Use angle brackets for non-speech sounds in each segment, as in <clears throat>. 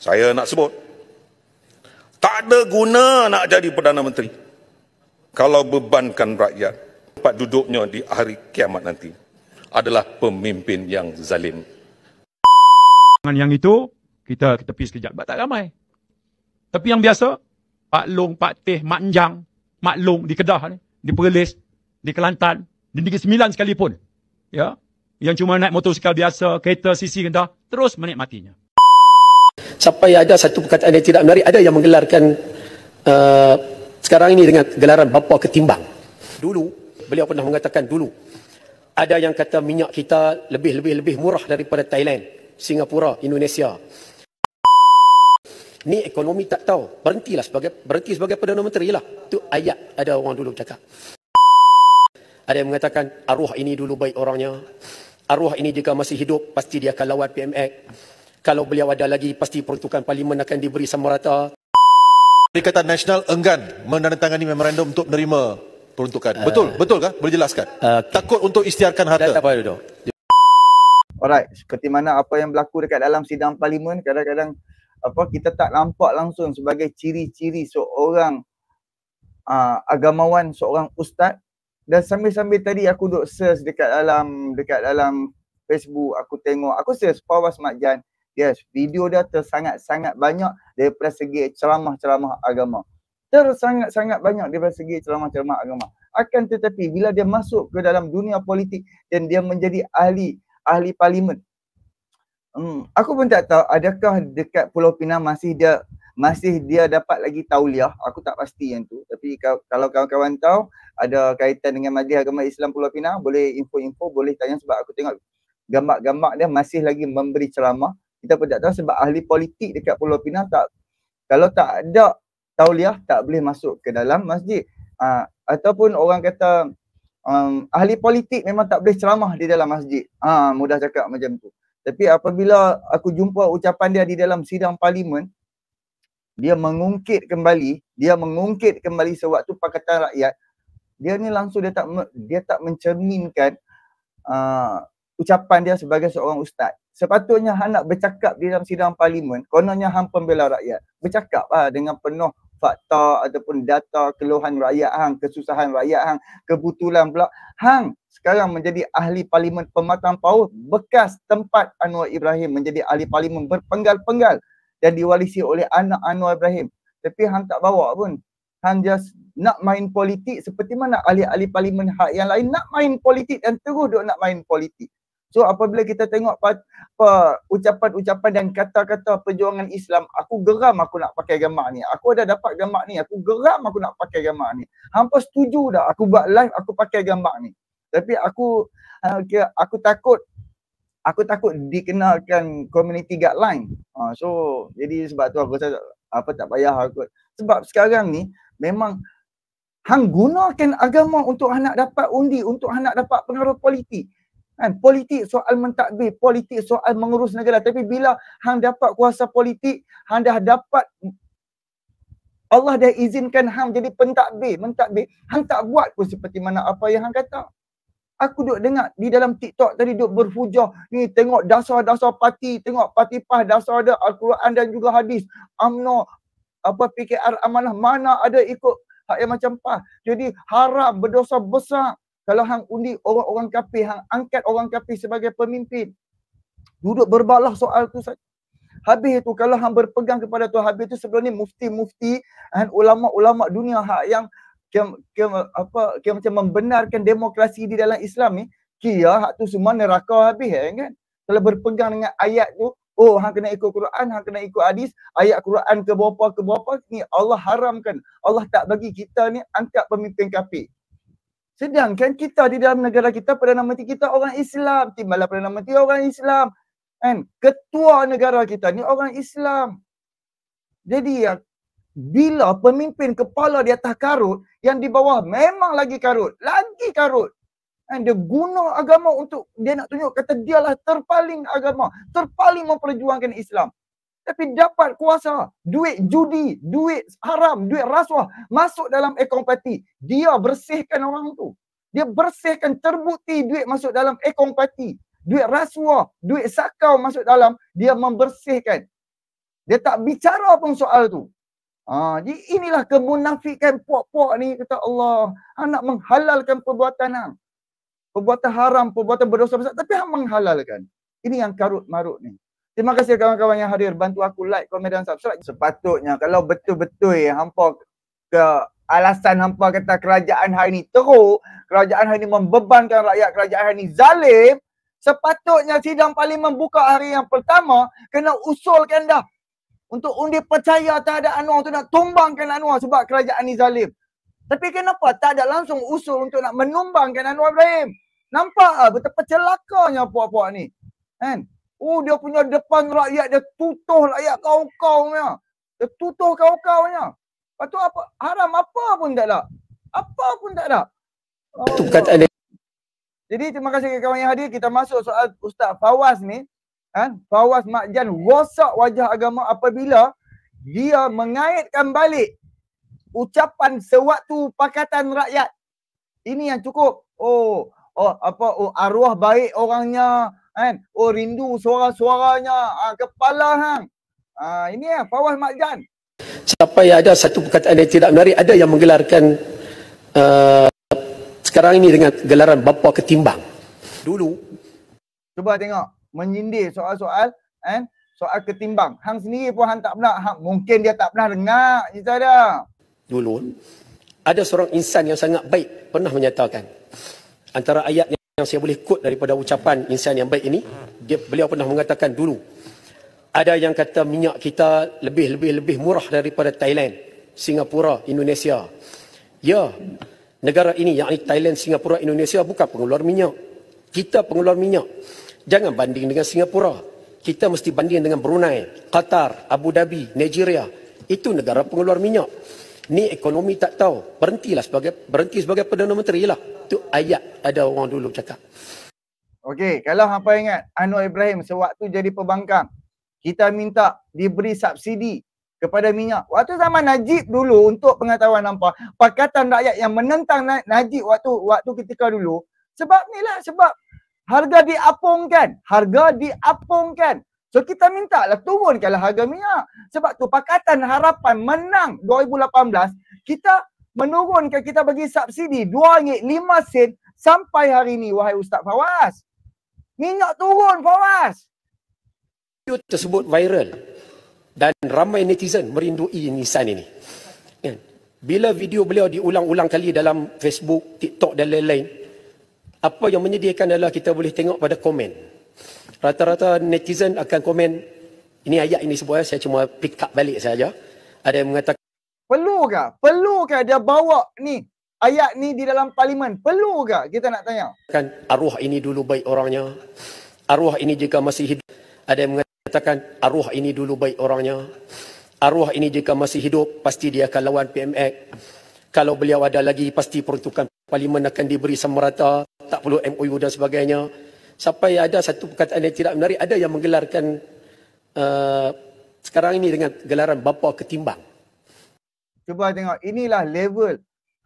Saya nak sebut. Tak ada guna nak jadi Perdana Menteri. Kalau bebankan rakyat, tempat duduknya di hari kiamat nanti adalah pemimpin yang zalim. Dengan yang itu, kita kita pergi sekejap. Sebab tak ramai. Tapi yang biasa, Pak Long, Pak Teh, Mak Njang, Mak Long di Kedah ni, di Perlis, di Kelantan, di Negeri Sembilan sekalipun. Ya? Yang cuma naik motosikal biasa, kereta, sisi, kendah, terus menikmatinya sampai ada satu perkataan yang tidak menarik ada yang menggelarkan uh, sekarang ini dengan gelaran bapa ketimbang dulu beliau pernah mengatakan dulu ada yang kata minyak kita lebih lebih lebih murah daripada Thailand Singapura Indonesia ni ekonomi tak tahu berhentilah sebagai berhenti sebagai perdana menteri lah tu ayat ada orang dulu cakap ada yang mengatakan arwah ini dulu baik orangnya arwah ini jika masih hidup pasti dia akan lawan PMX kalau beliau ada lagi pasti peruntukan parlimen akan diberi sama rata. Perikatan Nasional enggan menandatangani memorandum untuk menerima peruntukan. Uh, betul, betul kah? Boleh jelaskan. Okay. Takut untuk istiarkan harta. Tak payah duduk. Alright, seperti mana apa yang berlaku dekat dalam sidang parlimen, kadang-kadang apa kita tak nampak langsung sebagai ciri-ciri seorang uh, agamawan, seorang ustaz. Dan sambil-sambil tadi aku duduk search dekat dalam dekat dalam Facebook, aku tengok, aku search Pawas Mat Jan. Yes, video dia tersangat-sangat banyak daripada segi ceramah-ceramah agama. Tersangat-sangat banyak daripada segi ceramah-ceramah agama. Akan tetapi bila dia masuk ke dalam dunia politik dan dia menjadi ahli ahli parlimen. Hmm, aku pun tak tahu adakah dekat Pulau Pinang masih dia masih dia dapat lagi tauliah. Aku tak pasti yang tu. Tapi kalau kawan-kawan tahu ada kaitan dengan Majlis Agama Islam Pulau Pinang, boleh info-info, boleh tanya sebab aku tengok gambar-gambar dia masih lagi memberi ceramah kita pun tak tahu sebab ahli politik dekat Pulau Pinang tak kalau tak ada tauliah tak boleh masuk ke dalam masjid ha, ataupun orang kata um, ahli politik memang tak boleh ceramah di dalam masjid ha, mudah cakap macam tu tapi apabila aku jumpa ucapan dia di dalam sidang parlimen dia mengungkit kembali dia mengungkit kembali sewaktu pakatan rakyat dia ni langsung dia tak dia tak mencerminkan uh, ucapan dia sebagai seorang ustaz sepatutnya hang nak bercakap di dalam sidang parlimen kononnya hang pembela rakyat bercakap ha, dengan penuh fakta ataupun data keluhan rakyat hang kesusahan rakyat hang kebetulan pula hang sekarang menjadi ahli parlimen pematang power bekas tempat Anwar Ibrahim menjadi ahli parlimen berpenggal-penggal dan diwarisi oleh anak Anwar Ibrahim tapi hang tak bawa pun hang just nak main politik seperti mana ahli-ahli parlimen hak yang lain nak main politik dan terus duk nak main politik So apabila kita tengok apa ucapan-ucapan dan kata-kata perjuangan Islam, aku geram aku nak pakai gambar ni. Aku dah dapat gambar ni, aku geram aku nak pakai gambar ni. Hampa setuju dah aku buat live aku pakai gambar ni. Tapi aku uh, aku takut aku takut dikenalkan community guideline. Uh, so jadi sebab tu aku saya apa tak payah aku. Lah sebab sekarang ni memang hang gunakan agama untuk anak dapat undi, untuk anak dapat pengaruh politik kan politik soal mentadbir politik soal mengurus negara tapi bila hang dapat kuasa politik hang dah dapat Allah dah izinkan hang jadi pentadbir mentadbir hang tak buat pun seperti mana apa yang hang kata aku duk dengar di dalam TikTok tadi duk berhujah ni tengok dasar-dasar parti tengok parti PAH dasar ada Al-Quran dan juga hadis Amno apa PKR amanah mana ada ikut hak yang macam PAH jadi haram berdosa besar kalau hang undi orang-orang kafir, hang angkat orang kafir sebagai pemimpin. Duduk berbalah soal tu saja. Habis itu kalau hang berpegang kepada tu habis itu sebelum ni mufti-mufti dan ulama-ulama dunia hak yang yang, yang apa yang macam membenarkan demokrasi di dalam Islam ni kia hak tu semua neraka habis eh, kan kalau berpegang dengan ayat tu oh hang kena ikut Quran hang kena ikut hadis ayat Quran ke berapa ke berapa ni Allah haramkan Allah tak bagi kita ni angkat pemimpin kafir Sedangkan kita di dalam negara kita Perdana Menteri kita orang Islam. Timbalan Perdana Menteri orang Islam. Kan? Ketua negara kita ni orang Islam. Jadi ya, bila pemimpin kepala di atas karut, yang di bawah memang lagi karut. Lagi karut. Kan? Dia guna agama untuk dia nak tunjuk kata dialah terpaling agama. Terpaling memperjuangkan Islam tapi dapat kuasa, duit judi, duit haram, duit rasuah masuk dalam akaun parti. Dia bersihkan orang tu. Dia bersihkan terbukti duit masuk dalam akaun parti. Duit rasuah, duit sakau masuk dalam, dia membersihkan. Dia tak bicara pun soal tu. Ha, jadi inilah kemunafikan puak-puak ni kata Allah. Anak menghalalkan perbuatan ha. Perbuatan haram, perbuatan berdosa besar. Tapi hang menghalalkan. Ini yang karut marut ni. Terima kasih kawan-kawan yang hadir. Bantu aku like, komen dan subscribe. Sepatutnya kalau betul-betul ya, hampa ke alasan hampa kata kerajaan hari ini teruk, kerajaan hari ini membebankan rakyat, kerajaan hari ini zalim, sepatutnya sidang paling membuka hari yang pertama kena usulkan dah untuk undi percaya terhadap Anwar tu nak tumbangkan Anwar sebab kerajaan ni zalim. Tapi kenapa tak ada langsung usul untuk nak menumbangkan Anwar Ibrahim? Nampak ah betapa celakanya puak-puak ni. Kan? Oh dia punya depan rakyat dia tutuh rakyat kau-kau punya. Dia tutuh kau-kau punya. Lepas tu apa, haram apa pun tak ada. Apa pun tak ada. oh, kata Jadi terima kasih kepada kawan yang hadir. Kita masuk soal Ustaz Fawaz ni. Ha? Fawaz Makjan rosak wajah agama apabila dia mengaitkan balik ucapan sewaktu pakatan rakyat. Ini yang cukup. Oh, oh apa oh, arwah baik orangnya kan oh rindu suara-suaranya ah, ha, kepala ah, hang ha, ini ya Fawaz Makjan siapa yang ada satu perkataan yang tidak menarik ada yang menggelarkan uh, sekarang ini dengan gelaran bapa ketimbang dulu cuba tengok menyindir soal-soal kan soal ketimbang hang sendiri pun hang tak pernah hang, mungkin dia tak pernah dengar cerita dia dulu ada seorang insan yang sangat baik pernah menyatakan antara ayatnya yang saya boleh quote daripada ucapan insan yang baik ini, dia beliau pernah mengatakan dulu ada yang kata minyak kita lebih-lebih-lebih murah daripada Thailand, Singapura, Indonesia. Ya, negara ini yang Thailand, Singapura, Indonesia bukan pengeluar minyak. Kita pengeluar minyak. Jangan banding dengan Singapura. Kita mesti banding dengan Brunei, Qatar, Abu Dhabi, Nigeria. Itu negara pengeluar minyak. Ni ekonomi tak tahu. Berhentilah sebagai berhenti sebagai Perdana Menteri lah satu ayat ada orang dulu cakap. Okey, kalau hangpa ingat Anwar Ibrahim sewaktu jadi pembangkang, kita minta diberi subsidi kepada minyak. Waktu zaman Najib dulu untuk pengetahuan hangpa, pakatan rakyat yang menentang Najib waktu waktu ketika dulu, sebab ni lah sebab harga diapungkan, harga diapungkan. So kita minta lah turunkanlah harga minyak. Sebab tu Pakatan Harapan menang 2018, kita menurunkan kita bagi subsidi dua rm lima sen sampai hari ini wahai Ustaz Fawaz. Minyak turun Fawaz. Video tersebut viral dan ramai netizen merindui Nisan ini. Kan? Bila video beliau diulang-ulang kali dalam Facebook, TikTok dan lain-lain, apa yang menyediakan adalah kita boleh tengok pada komen. Rata-rata netizen akan komen, ini ayat ini sebuah saya cuma pick up balik saja. Ada yang mengatakan, Perlukah? ke dia bawa ni ayat ni di dalam parlimen? Perlukah kita nak tanya? Kan arwah ini dulu baik orangnya. Arwah ini jika masih hidup. Ada yang mengatakan arwah ini dulu baik orangnya. Arwah ini jika masih hidup pasti dia akan lawan PMX. Kalau beliau ada lagi pasti peruntukan parlimen akan diberi semerata Tak perlu MOU dan sebagainya. Sampai ada satu perkataan yang tidak menarik. Ada yang menggelarkan uh, sekarang ini dengan gelaran bapa ketimbang. Cuba tengok inilah level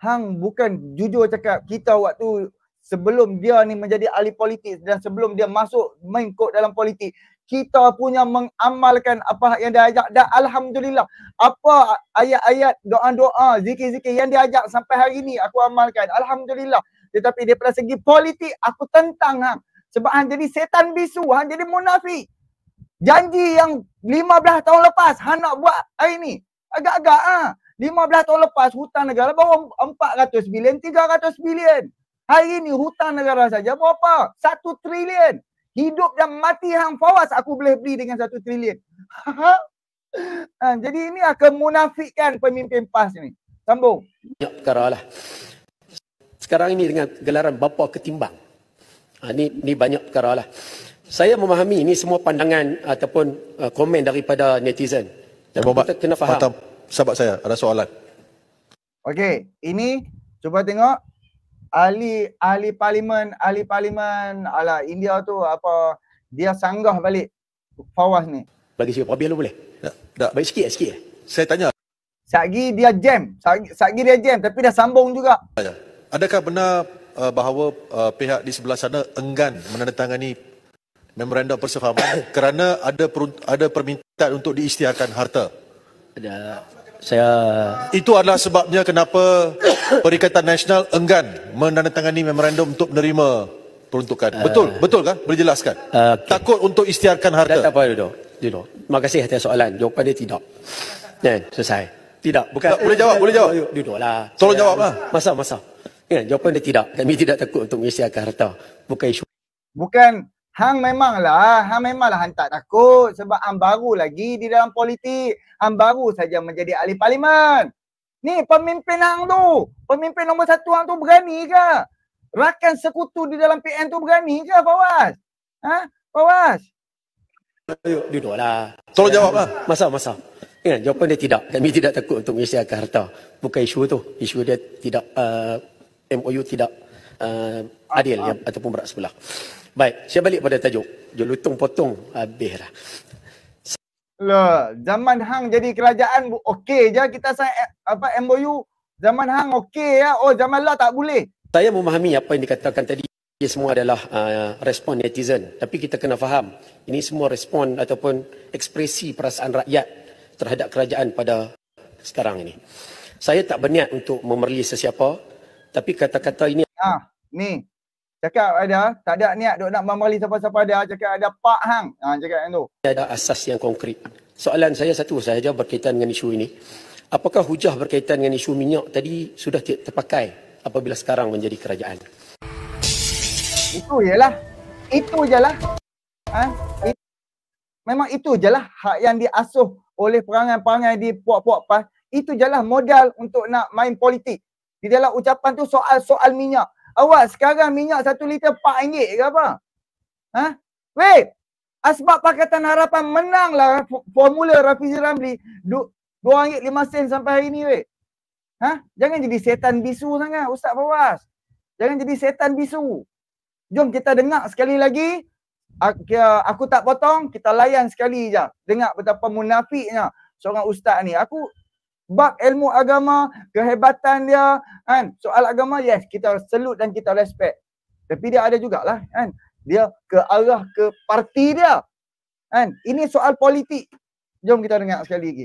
hang bukan jujur cakap kita waktu sebelum dia ni menjadi ahli politik dan sebelum dia masuk main kod dalam politik kita punya mengamalkan apa yang dia ajak dan Alhamdulillah apa ayat-ayat doa-doa zikir-zikir yang dia ajak sampai hari ini aku amalkan Alhamdulillah tetapi daripada segi politik aku tentang hang sebab hang jadi setan bisu hang jadi munafik janji yang 15 tahun lepas hang nak buat hari ni agak-agak ah ha? 15 tahun lepas hutang negara baru 400 bilion, 300 bilion. Hari ini hutang negara saja berapa? 1 trilion. Hidup dan mati Hang fawas aku boleh beli dengan 1 trilion. <laughs> ha, jadi ini akan munafikkan pemimpin PAS ini Sambung. Ya, perkara lah. Sekarang ini dengan gelaran bapa ketimbang. Ha, ini ni banyak perkara lah. Saya memahami ini semua pandangan ataupun uh, komen daripada netizen. Dan ya, kita kena faham. Patah sahabat saya ada soalan. Okey, ini cuba tengok ahli ahli parlimen ahli parlimen ala India tu apa dia sanggah balik Fawaz ni. Bagi sikit problem lu boleh. Tak, ya. tak bagi sikit sikit. Saya tanya. Satgi dia jam. Satgi dia jam tapi dah sambung juga. Adakah benar uh, bahawa uh, pihak di sebelah sana enggan menandatangani memorandum persefahaman <coughs> kerana ada ada permintaan untuk diisytiharkan harta? Ada saya itu adalah sebabnya kenapa Perikatan Nasional enggan menandatangani memorandum untuk menerima peruntukan. Uh, betul, betul kan? Boleh jelaskan. Uh, okay. Takut untuk istiarkan harta. Tak apa, Dino. Dino. Terima kasih atas soalan. Jawapan dia tidak. Ya, yeah, selesai. Tidak, bukan. Tak, boleh jawab, boleh jawab. Dino lah. Tolong jawablah. Masa, masa. Ya, yeah, jawapan dia tidak. Kami tidak takut untuk mengisiarkan harta. Bukan isu. Bukan Hang memanglah, hang memanglah hang tak takut sebab hang baru lagi di dalam politik. Hang baru saja menjadi ahli parlimen. Ni pemimpin hang tu, pemimpin nombor satu hang tu berani ke? Rakan sekutu di dalam PN tu berani ke Fawaz? Ha? Fawaz? Ayuh, duduklah. Tolong jawablah. Masa, masa. Ingat, jawapan dia tidak. Kami tidak takut untuk menyediakan harta. Bukan isu tu. Isu dia tidak, uh, MOU tidak uh, adil ah, ah. Yang, ataupun berat sebelah. Baik, saya balik pada tajuk. Jom lutung potong habis lah. Loh, zaman hang jadi kerajaan okey je kita sign eh, apa MOU zaman hang okey ya. Oh zaman lah tak boleh. Saya memahami apa yang dikatakan tadi. Ini semua adalah uh, respon netizen. Tapi kita kena faham ini semua respon ataupun ekspresi perasaan rakyat terhadap kerajaan pada sekarang ini. Saya tak berniat untuk memerli sesiapa tapi kata-kata ini ah, ni Cakap ada, tak ada niat duk nak memali siapa-siapa ada. Cakap ada pak hang. Ha, cakap yang tu. Ada asas yang konkret. Soalan saya satu sahaja berkaitan dengan isu ini. Apakah hujah berkaitan dengan isu minyak tadi sudah terpakai apabila sekarang menjadi kerajaan? Itu jelah, Itu jelah. Ha? It, memang itu jelah hak yang diasuh oleh perangai-perangai di puak-puak pas. Itu jelah modal untuk nak main politik. Di dalam ucapan tu soal-soal minyak. Awak sekarang minyak satu liter empat ringgit ke apa? Ha? Weh! Asbab Pakatan Harapan menanglah formula Rafizi Ramli dua ringgit lima sen sampai hari ni weh. Ha? Jangan jadi setan bisu sangat Ustaz Fawaz. Jangan jadi setan bisu. Jom kita dengar sekali lagi. Aku, aku tak potong, kita layan sekali je. Dengar betapa munafiknya seorang ustaz ni. Aku bab ilmu agama, kehebatan dia, kan? Soal agama, yes, kita selut dan kita respect. Tapi dia ada jugalah, kan? Dia ke arah ke parti dia. Kan? Ini soal politik. Jom kita dengar sekali lagi.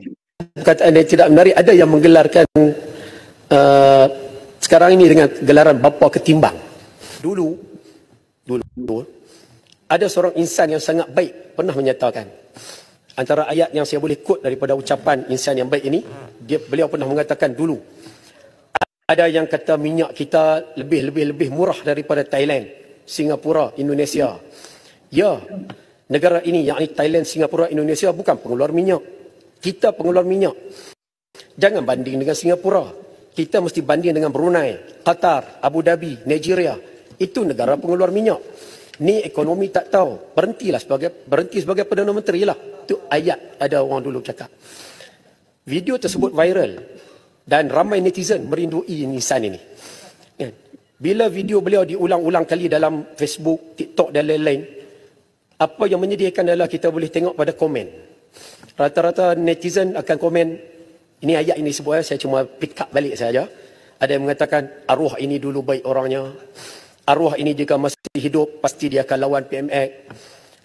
Kata yang tidak menarik, ada yang menggelarkan uh, sekarang ini dengan gelaran bapa ketimbang. Dulu, dulu, dulu, ada seorang insan yang sangat baik pernah menyatakan antara ayat yang saya boleh quote daripada ucapan insan yang baik ini dia beliau pernah mengatakan dulu ada yang kata minyak kita lebih lebih lebih murah daripada Thailand, Singapura, Indonesia. Ya, negara ini yakni Thailand, Singapura, Indonesia bukan pengeluar minyak. Kita pengeluar minyak. Jangan banding dengan Singapura. Kita mesti banding dengan Brunei, Qatar, Abu Dhabi, Nigeria. Itu negara pengeluar minyak. Ni ekonomi tak tahu. Berhentilah sebagai berhenti sebagai Perdana Menteri lah satu ayat ada orang dulu cakap. Video tersebut viral dan ramai netizen merindui Nisan ini. Ya. Bila video beliau diulang-ulang kali dalam Facebook, TikTok dan lain-lain, apa yang menyediakan adalah kita boleh tengok pada komen. Rata-rata netizen akan komen, ini ayat ini sebut eh, saya cuma pick up balik saja. Ada yang mengatakan arwah ini dulu baik orangnya. Arwah ini jika masih hidup pasti dia akan lawan PMX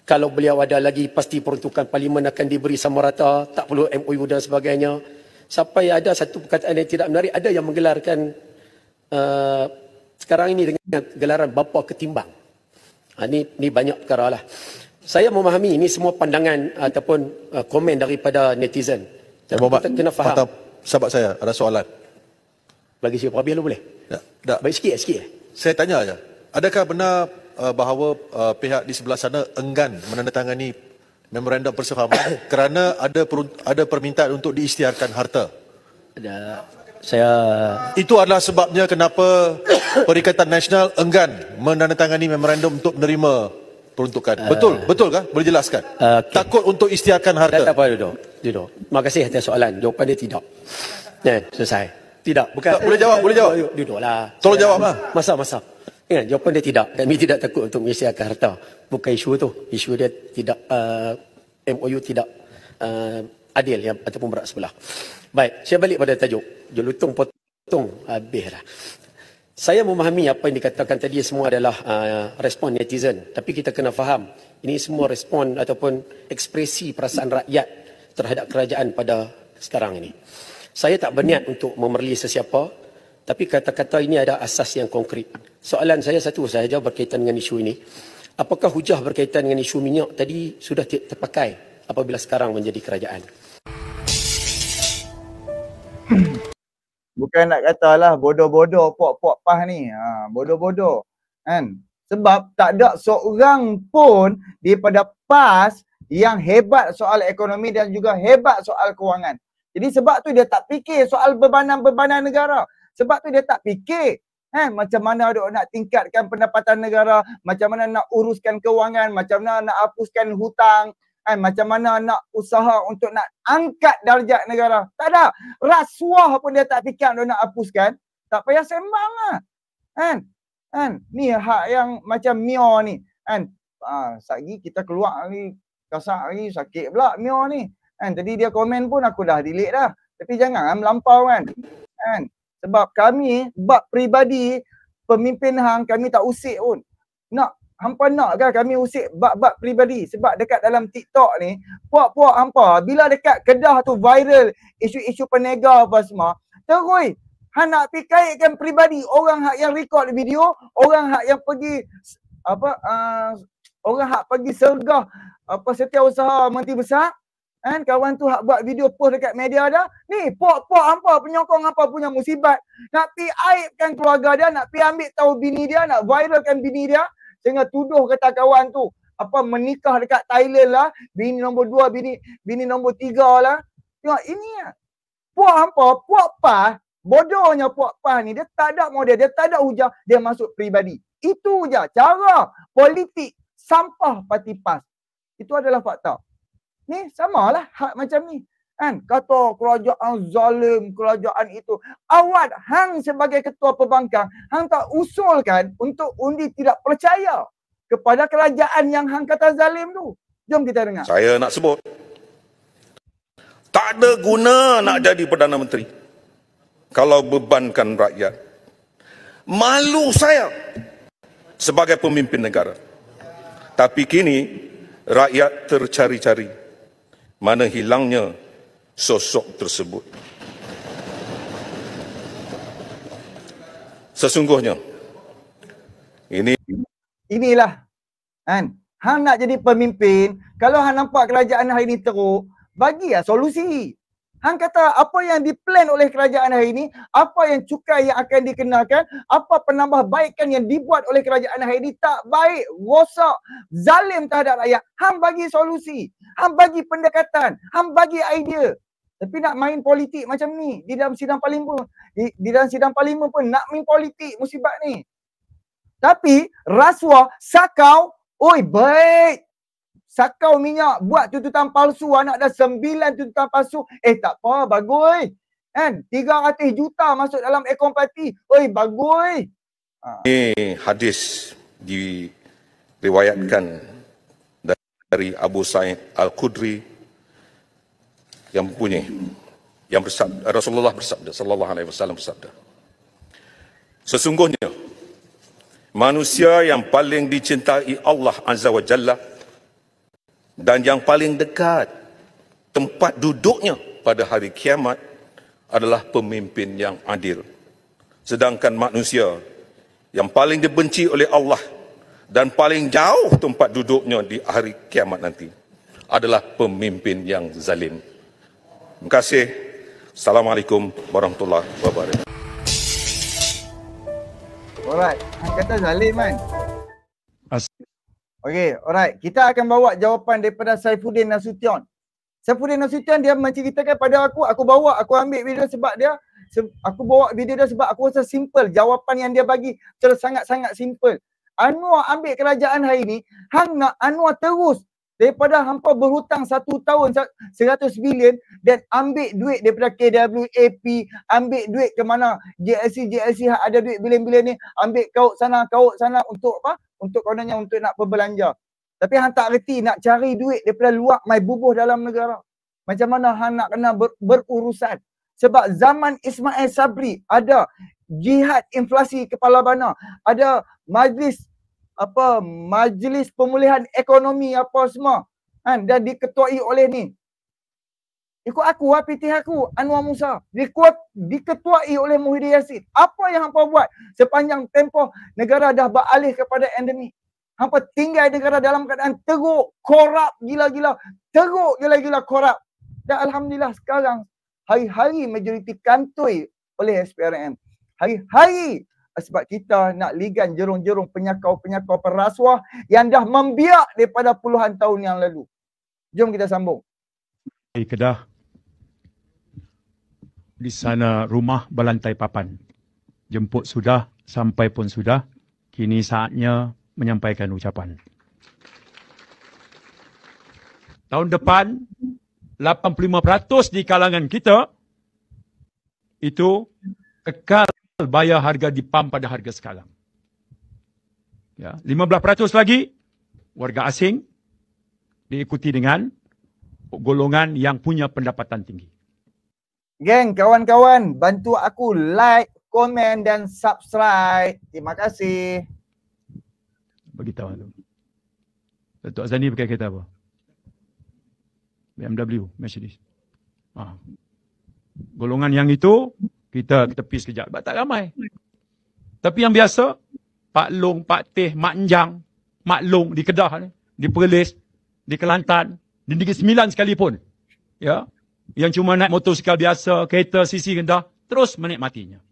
kalau beliau ada lagi pasti peruntukan parlimen akan diberi sama rata tak perlu MOU dan sebagainya Siapa yang ada satu perkataan yang tidak menarik ada yang menggelarkan uh, sekarang ini dengan gelaran bapa ketimbang ha, ini, ini banyak perkara lah saya memahami ini semua pandangan ataupun uh, komen daripada netizen ya, Bapak, kita kena faham patah, sahabat saya ada soalan bagi siapa-apa boleh? Ya, tak. baik sikit, eh, sikit eh. saya tanya saja adakah benar Uh, bahawa uh, pihak di sebelah sana enggan menandatangani memorandum persefahaman <coughs> kerana ada ada permintaan untuk diisytiharkan harta. Ada saya itu adalah sebabnya kenapa <coughs> Perikatan Nasional enggan menandatangani memorandum untuk menerima peruntukan. Uh, betul, betul kah? Boleh jelaskan. Uh, okay. Takut untuk istiarkan harta. Tak, tak apa duduk. Duduk. Terima kasih atas soalan. Jawapan dia tidak. Ya, yeah, selesai. Tidak, bukan. Tak, boleh jawab, boleh jawab. Duduklah. Tolong jawablah. Masa-masa. Ya, jawapan dia tidak. Kami tidak takut untuk menyediakan harta. Bukan isu tu. Isu dia tidak uh, MOU tidak uh, adil ya, ataupun berat sebelah. Baik, saya balik pada tajuk. Jelutung potong habislah. Saya memahami apa yang dikatakan tadi semua adalah uh, respon netizen. Tapi kita kena faham ini semua respon ataupun ekspresi perasaan rakyat terhadap kerajaan pada sekarang ini. Saya tak berniat untuk memerli sesiapa, tapi kata-kata ini ada asas yang konkret. Soalan saya satu sahaja berkaitan dengan isu ini. Apakah hujah berkaitan dengan isu minyak tadi sudah terpakai apabila sekarang menjadi kerajaan? Bukan nak katalah bodoh-bodoh pok-pok pah ni. Ha, bodoh-bodoh. Kan? Sebab tak ada seorang pun daripada PAS yang hebat soal ekonomi dan juga hebat soal kewangan. Jadi sebab tu dia tak fikir soal bebanan-bebanan negara. Sebab tu dia tak fikir eh, macam mana dia nak tingkatkan pendapatan negara, macam mana nak uruskan kewangan, macam mana nak hapuskan hutang, eh, macam mana nak usaha untuk nak angkat darjat negara. Tak ada. Rasuah pun dia tak fikir dia nak hapuskan. Tak payah sembang lah. Kan? Kan? Ni hak yang macam Mio ni. Kan? Ah, ha, Sagi kita keluar hari, kasar hari sakit pula Mio ni. Kan? jadi dia komen pun aku dah delete dah. Tapi jangan melampau kan. Kan? Sebab kami bab peribadi pemimpin hang kami tak usik pun. Nak hampa nak kan kami usik bab-bab peribadi sebab dekat dalam TikTok ni puak-puak hampa bila dekat Kedah tu viral isu-isu penega apa semua terus hang nak pi kaitkan peribadi orang hak yang record video orang hak yang pergi apa uh, orang hak pergi sergah apa setiausaha menteri besar Kan kawan tu hak buat video post dekat media dia. Ni pok-pok apa penyokong apa punya musibat. Nak pi aibkan keluarga dia, nak pi ambil tahu bini dia, nak viralkan bini dia sehingga tuduh kata kawan tu apa menikah dekat Thailand lah, bini nombor dua, bini bini nombor tiga lah. Tengok ini ya. Lah. Puak hampa, puak pah, bodohnya puak pah ni, dia tak ada model, dia tak ada hujah, dia masuk peribadi. Itu je cara politik sampah parti PAS. Itu adalah fakta. Ni lah hak macam ni. Kan? Kata kerajaan zalim, kerajaan itu. Awak hang sebagai ketua pembangkang, hang tak usulkan untuk undi tidak percaya kepada kerajaan yang hang kata zalim tu. Jom kita dengar. Saya nak sebut. Tak ada guna nak jadi Perdana Menteri. Kalau bebankan rakyat. Malu saya sebagai pemimpin negara. Tapi kini rakyat tercari-cari mana hilangnya sosok tersebut. Sesungguhnya ini inilah kan hang nak jadi pemimpin kalau hang nampak kerajaan hari ini teruk bagilah solusi Hang kata apa yang diplan oleh kerajaan hari ini, apa yang cukai yang akan dikenalkan, apa penambahbaikan yang dibuat oleh kerajaan hari ini tak baik, rosak, zalim terhadap rakyat. Hang bagi solusi, hang bagi pendekatan, hang bagi idea. Tapi nak main politik macam ni di dalam sidang parlimen di, di dalam sidang parlimen pun nak main politik musibat ni. Tapi rasuah sakau oi baik sakau minyak, buat tuntutan palsu, anak dah sembilan tuntutan palsu. Eh tak apa, bagus. Kan? Tiga ratus juta masuk dalam ekon parti. Oi, bagus. Ha. Ini hadis diriwayatkan dari Abu Sa'id Al-Qudri yang punya yang bersabda Rasulullah bersabda sallallahu alaihi wasallam bersabda Sesungguhnya manusia yang paling dicintai Allah azza wa dan yang paling dekat tempat duduknya pada hari kiamat adalah pemimpin yang adil. Sedangkan manusia yang paling dibenci oleh Allah dan paling jauh tempat duduknya di hari kiamat nanti adalah pemimpin yang zalim. Terima kasih. Assalamualaikum warahmatullahi wabarakatuh. Alright, kata zalim kan? Okey, alright. Kita akan bawa jawapan daripada Saifuddin Nasution. Saifuddin Nasution dia menceritakan pada aku, aku bawa, aku ambil video sebab dia se- aku bawa video dia sebab aku rasa simple jawapan yang dia bagi sangat-sangat simple. Anwar ambil kerajaan hari ini hang nak Anwar terus daripada hampa berhutang satu tahun seratus bilion dan ambil duit daripada KWAP, ambil duit ke mana JLC, JLC hak ada duit bilion-bilion ni, ambil kaut sana, kaut sana untuk apa? Untuk kononnya untuk nak berbelanja. Tapi hang tak reti nak cari duit daripada luar mai bubuh dalam negara. Macam mana hang nak kena ber, berurusan? Sebab zaman Ismail Sabri ada jihad inflasi kepala bana, ada majlis apa majlis pemulihan ekonomi apa semua kan dan diketuai oleh ni ikut aku ah PT aku Anwar Musa dikuat diketuai oleh Muhyiddin Yassin apa yang hangpa buat sepanjang tempoh negara dah beralih kepada endemik hangpa tinggal negara dalam keadaan teruk korap gila-gila teruk gila-gila korap dan alhamdulillah sekarang hari-hari majoriti kantoi oleh SPRM hari-hari sebab kita nak ligan jerung-jerung penyakau-penyakau perasuah yang dah membiak daripada puluhan tahun yang lalu. Jom kita sambung. Di Kedah, di sana rumah berlantai papan. Jemput sudah, sampai pun sudah. Kini saatnya menyampaikan ucapan. Tahun depan, 85% di kalangan kita itu kekal bayar harga di pam pada harga sekarang. Ya, 15% lagi warga asing diikuti dengan golongan yang punya pendapatan tinggi. Geng, kawan-kawan, bantu aku like, komen dan subscribe. Terima kasih. Bagi tahu tu. Datuk Azani pakai kereta apa? BMW, Mercedes. Ah. Golongan yang itu kita tepi sekejap sebab tak ramai. Tapi yang biasa, Pak Long, Pak Teh, Mak Njang, Mak Long di Kedah ni, di Perlis, di Kelantan, di Negeri Sembilan sekalipun. Ya. Yang cuma naik motosikal biasa, kereta sisi rendah, terus menikmatinya.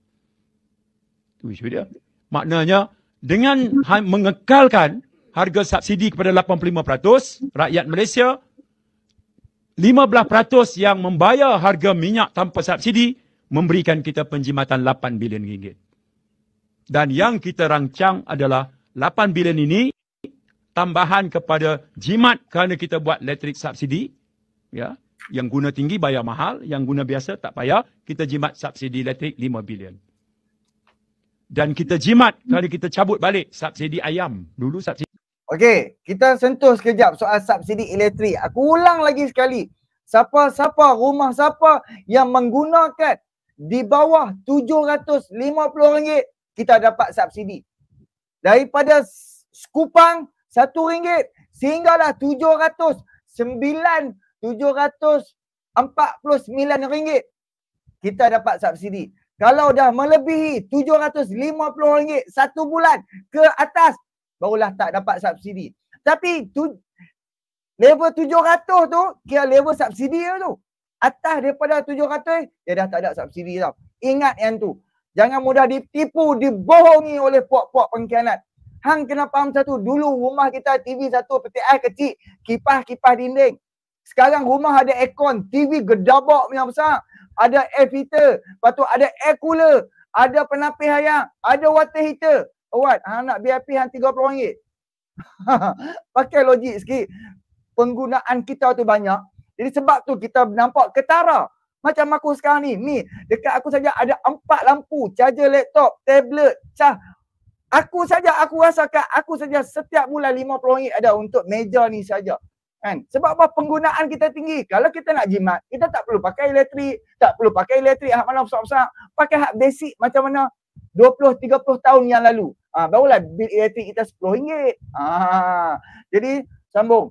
Itu isu dia. Maknanya, dengan ha- mengekalkan harga subsidi kepada 85%, rakyat Malaysia, 15% yang membayar harga minyak tanpa subsidi, memberikan kita penjimatan 8 bilion ringgit. Dan yang kita rancang adalah 8 bilion ini tambahan kepada jimat kerana kita buat elektrik subsidi. Ya, yang guna tinggi bayar mahal, yang guna biasa tak payah, kita jimat subsidi elektrik 5 bilion. Dan kita jimat kerana kita cabut balik subsidi ayam. Dulu subsidi. Okey, kita sentuh sekejap soal subsidi elektrik. Aku ulang lagi sekali. Siapa-siapa rumah siapa yang menggunakan di bawah RM750 kita dapat subsidi. Daripada Skupang RM1 sehinggalah RM700 RM749 kita dapat subsidi. Kalau dah melebihi RM750 satu bulan ke atas barulah tak dapat subsidi. Tapi tu, level 700 tu kira level subsidi tu atas daripada 700 dia dah tak ada subsidi tau. Ingat yang tu. Jangan mudah ditipu, dibohongi oleh puak-puak pengkhianat. Hang kena faham satu, dulu rumah kita TV satu, peti air kecil, kipas-kipas dinding. Sekarang rumah ada aircon, TV gedabok yang besar. Ada air filter, lepas tu ada air cooler, ada penapis hayam, ada water heater. Awak, oh, hang nak BIP hang RM30. <laughs> Pakai logik sikit. Penggunaan kita tu banyak, jadi sebab tu kita nampak ketara. Macam aku sekarang ni, ni dekat aku saja ada empat lampu, charger laptop, tablet, cah. Aku saja aku rasakan aku saja setiap bulan RM50 ada untuk meja ni saja. Kan? Sebab apa penggunaan kita tinggi. Kalau kita nak jimat, kita tak perlu pakai elektrik, tak perlu pakai elektrik hak malam besar-besar, pakai hak basic macam mana 20 30 tahun yang lalu. Ah ha, barulah bil elektrik kita RM10. Ah ha, jadi sambung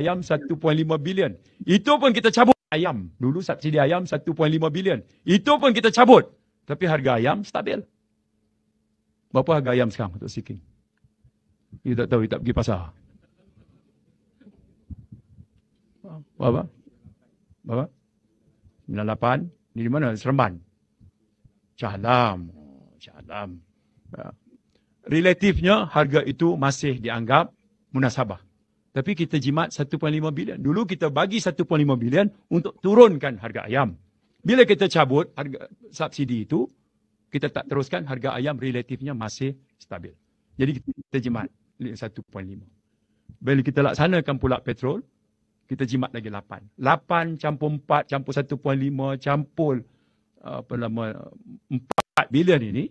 ayam 1.5 bilion. Itu pun kita cabut ayam. Dulu subsidi ayam 1.5 bilion. Itu pun kita cabut. Tapi harga ayam stabil. Berapa harga ayam sekarang tak sikit You tak tahu, you tak pergi pasar. Berapa? Berapa? 98. Ini di mana? Seremban. Cahlam. Cahlam. Ya. Relatifnya harga itu masih dianggap munasabah. Tapi kita jimat 1.5 bilion. Dulu kita bagi 1.5 bilion untuk turunkan harga ayam. Bila kita cabut harga subsidi itu, kita tak teruskan harga ayam relatifnya masih stabil. Jadi kita jimat 1.5. Bila kita laksanakan pula petrol, kita jimat lagi 8. 8 campur 4 campur 1.5 campur apa nama 4 bilion ini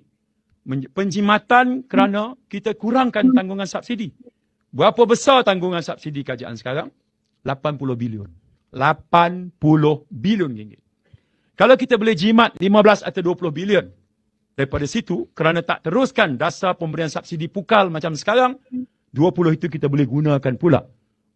penjimatan kerana kita kurangkan tanggungan subsidi. Berapa besar tanggungan subsidi kerajaan sekarang? 80 bilion. 80 bilion ringgit. Kalau kita boleh jimat 15 atau 20 bilion daripada situ kerana tak teruskan dasar pemberian subsidi pukal macam sekarang, 20 itu kita boleh gunakan pula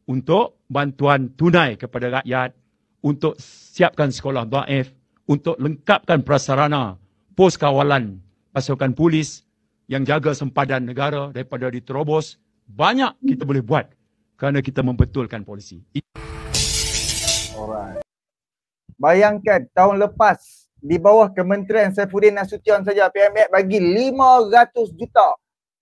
untuk bantuan tunai kepada rakyat, untuk siapkan sekolah daif, untuk lengkapkan prasarana pos kawalan pasukan polis yang jaga sempadan negara daripada diterobos, banyak kita boleh buat kerana kita membetulkan polisi. Alright. Bayangkan tahun lepas di bawah Kementerian Saifuddin Nasution saja PMF bagi 500 juta.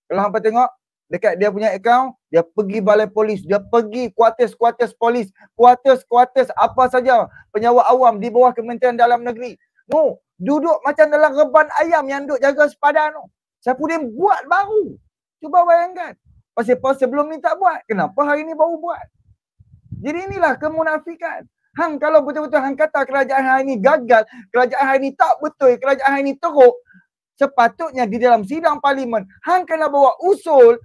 Kalau hangpa tengok dekat dia punya akaun, dia pergi balai polis, dia pergi kuartus-kuartus polis, kuartus-kuartus apa saja penyawa awam di bawah Kementerian Dalam Negeri. No, duduk macam dalam reban ayam yang duduk jaga sepadan tu. Saifuddin buat baru. Cuba bayangkan. Pasal-pasal sebelum ni tak buat. Kenapa hari ni baru buat? Jadi inilah kemunafikan. Hang kalau betul-betul hang kata kerajaan hari ni gagal, kerajaan hari ni tak betul, kerajaan hari ni teruk, sepatutnya di dalam sidang parlimen, hang kena bawa usul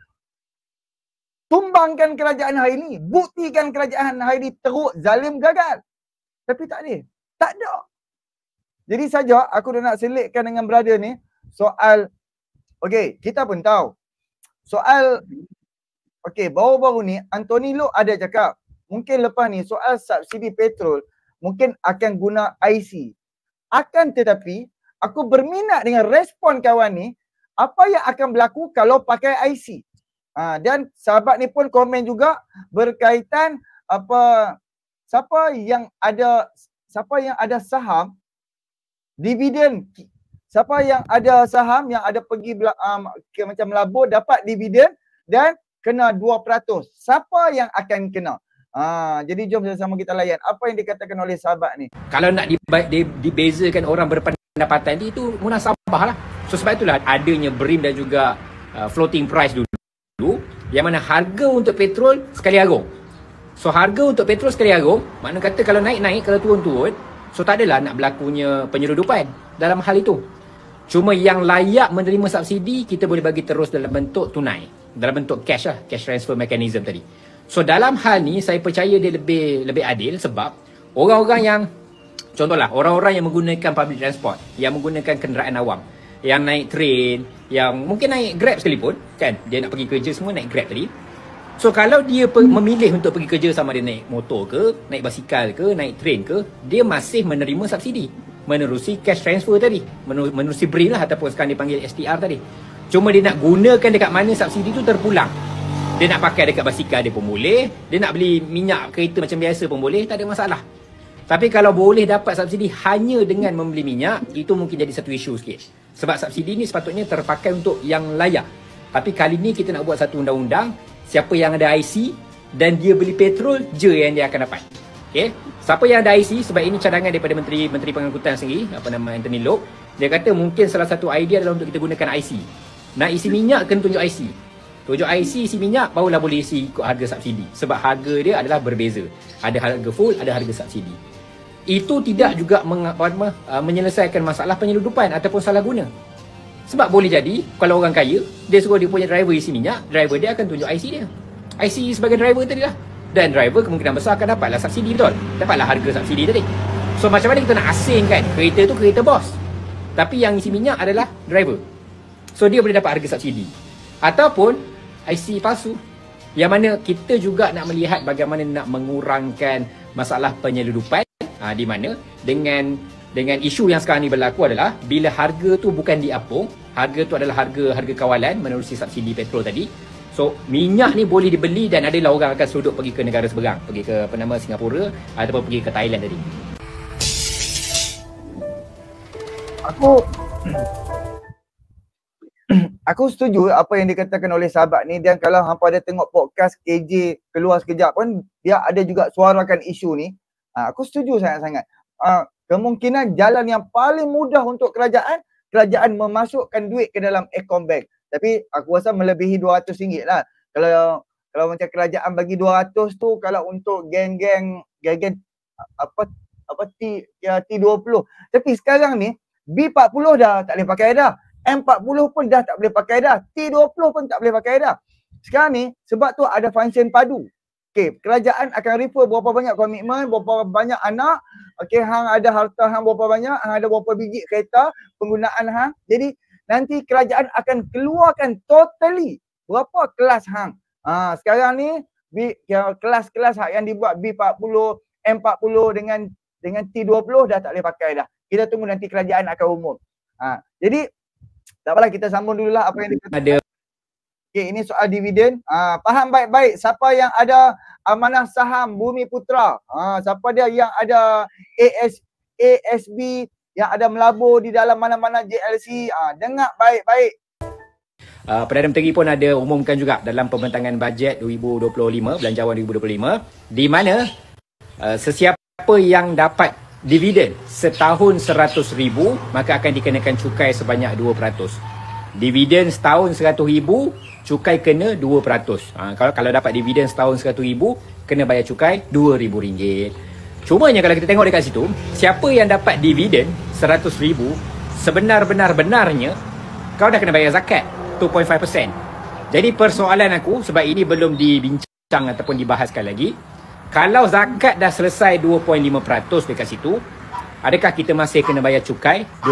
tumbangkan kerajaan hari ni, buktikan kerajaan hari ni teruk, zalim, gagal. Tapi tak ada. Tak ada. Jadi saja aku dah nak selitkan dengan brother ni soal okey, kita pun tahu. Soal Okey, baru-baru ni Anthony Lok ada cakap mungkin lepas ni soal subsidi petrol mungkin akan guna IC. Akan tetapi aku berminat dengan respon kawan ni apa yang akan berlaku kalau pakai IC. Ha, dan sahabat ni pun komen juga berkaitan apa siapa yang ada siapa yang ada saham dividen siapa yang ada saham yang ada pergi um, macam labur dapat dividen dan kena 2%. Siapa yang akan kena? Ha, jadi jom sama-sama kita layan. Apa yang dikatakan oleh sahabat ni? Kalau nak di dibezakan orang berpendapatan itu munasabah lah. So sebab itulah adanya BRIM dan juga uh, floating price dulu, dulu. Yang mana harga untuk petrol sekali agung. So harga untuk petrol sekali agung. Mana kata kalau naik-naik, kalau turun-turun. So tak adalah nak berlakunya penyeludupan dalam hal itu. Cuma yang layak menerima subsidi kita boleh bagi terus dalam bentuk tunai dalam bentuk cash lah cash transfer mechanism tadi so dalam hal ni saya percaya dia lebih lebih adil sebab orang-orang yang contohlah orang-orang yang menggunakan public transport yang menggunakan kenderaan awam yang naik train yang mungkin naik grab sekalipun kan dia nak pergi kerja semua naik grab tadi So kalau dia memilih untuk pergi kerja sama dia naik motor ke, naik basikal ke, naik train ke, dia masih menerima subsidi menerusi cash transfer tadi, menerusi BRI lah ataupun sekarang dipanggil STR tadi. Cuma dia nak gunakan dekat mana subsidi tu terpulang. Dia nak pakai dekat basikal dia pun boleh. Dia nak beli minyak kereta macam biasa pun boleh. Tak ada masalah. Tapi kalau boleh dapat subsidi hanya dengan membeli minyak, itu mungkin jadi satu isu sikit. Sebab subsidi ni sepatutnya terpakai untuk yang layak. Tapi kali ni kita nak buat satu undang-undang, siapa yang ada IC dan dia beli petrol je yang dia akan dapat. Okay. Siapa yang ada IC sebab ini cadangan daripada Menteri Menteri Pengangkutan sendiri apa nama Anthony Lok dia kata mungkin salah satu idea adalah untuk kita gunakan IC nak isi minyak kena tunjuk IC. Tunjuk IC isi minyak barulah boleh isi ikut harga subsidi. Sebab harga dia adalah berbeza. Ada harga full, ada harga subsidi. Itu tidak juga meng, apa, apa, uh, menyelesaikan masalah penyeludupan ataupun salah guna. Sebab boleh jadi kalau orang kaya, dia suruh dia punya driver isi minyak, driver dia akan tunjuk IC dia. IC sebagai driver tadi lah. Dan driver kemungkinan besar akan dapatlah subsidi betul. Dapatlah harga subsidi tadi. So macam mana kita nak asingkan kereta tu kereta bos. Tapi yang isi minyak adalah driver. So dia boleh dapat harga subsidi Ataupun IC palsu Yang mana kita juga nak melihat bagaimana nak mengurangkan masalah penyeludupan ha, Di mana dengan dengan isu yang sekarang ni berlaku adalah Bila harga tu bukan diapung Harga tu adalah harga harga kawalan menerusi subsidi petrol tadi So minyak ni boleh dibeli dan adalah orang akan sudut pergi ke negara seberang Pergi ke apa nama Singapura ataupun pergi ke Thailand tadi Aku <clears throat> aku setuju apa yang dikatakan oleh sahabat ni dan kalau hampa ada tengok podcast KJ keluar sekejap pun dia ada juga suarakan isu ni ha, aku setuju sangat-sangat ha, kemungkinan jalan yang paling mudah untuk kerajaan kerajaan memasukkan duit ke dalam ekon bank tapi aku rasa melebihi RM200 lah kalau kalau macam kerajaan bagi 200 tu kalau untuk geng-geng geng-geng apa apa T ya, T20 tapi sekarang ni B40 dah tak boleh pakai dah M40 pun dah tak boleh pakai dah. T20 pun tak boleh pakai dah. Sekarang ni sebab tu ada function padu. Okey, kerajaan akan refer berapa banyak komitmen, berapa banyak anak, okey hang ada harta hang berapa banyak, hang ada berapa biji kereta penggunaan hang. Jadi nanti kerajaan akan keluarkan totally berapa kelas hang. Ha, sekarang ni B, ya, kelas-kelas yang dibuat B40, M40 dengan dengan T20 dah tak boleh pakai dah. Kita tunggu nanti kerajaan akan umum. Ha, jadi tak apalah kita sambung dulu lah apa yang dia Ada. Okay, ini soal dividen. Ah, faham baik-baik siapa yang ada amanah saham Bumi Putra. Ah, siapa dia yang ada AS, ASB yang ada melabur di dalam mana-mana JLC. Ah, dengar baik-baik. Uh, Perdana Menteri pun ada umumkan juga dalam pembentangan bajet 2025, belanjawan 2025 di mana uh, sesiapa yang dapat dividen setahun seratus ribu maka akan dikenakan cukai sebanyak dua 2%. Dividen setahun seratus ribu cukai kena dua Ha, kalau kalau dapat dividen setahun seratus ribu kena bayar cukai dua ribu ringgit. Cuma yang kalau kita tengok dekat situ, siapa yang dapat dividen seratus ribu sebenar sebenar-benar-benarnya kau dah kena bayar zakat 2.5%. Jadi persoalan aku sebab ini belum dibincang ataupun dibahaskan lagi kalau zakat dah selesai 2.5% dekat situ, adakah kita masih kena bayar cukai 2%?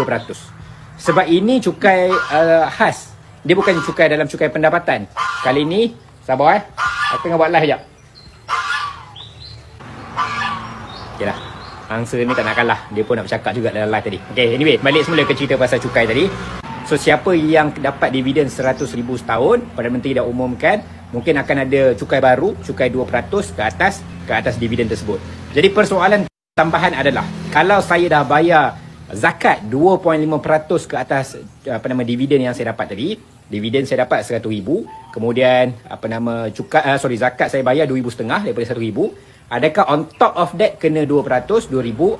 Sebab ini cukai uh, khas. Dia bukan cukai dalam cukai pendapatan. Kali ini, sabar eh. Aku tengah buat live sekejap. Okey lah. Angsa ni tak nak kalah. Dia pun nak bercakap juga dalam live tadi. Okay, anyway. Balik semula ke cerita pasal cukai tadi. So, siapa yang dapat dividen RM100,000 setahun, Perdana Menteri dah umumkan, mungkin akan ada cukai baru, cukai 2% ke atas ke atas dividen tersebut. Jadi persoalan tambahan adalah kalau saya dah bayar zakat 2.5% ke atas apa nama dividen yang saya dapat tadi, dividen saya dapat 100,000, kemudian apa nama cukai uh, eh, sorry zakat saya bayar 2500 daripada 1,000, adakah on top of that kena 2% 2,000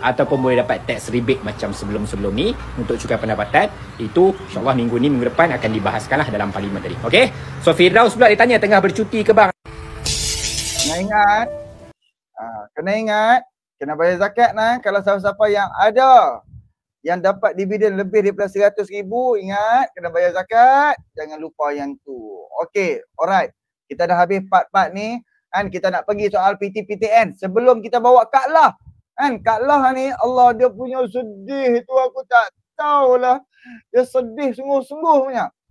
ataupun boleh dapat tax rebate macam sebelum-sebelum ni untuk cukai pendapatan? Itu insya-Allah minggu ni minggu depan akan dibahaskanlah dalam parlimen tadi. Okey. So Firdaus pula ditanya tengah bercuti ke bang? Nak ingat Ha, kena ingat, kena bayar zakat nah. Kalau siapa-siapa yang ada yang dapat dividen lebih daripada 100 ribu, ingat kena bayar zakat. Jangan lupa yang tu. Okey, alright. Kita dah habis part-part ni. Kan kita nak pergi soal PT-PTN. Sebelum kita bawa Kak Lah. Kan Kak Lah ni Allah dia punya sedih tu aku tak tahulah. Dia sedih sungguh-sungguh punya.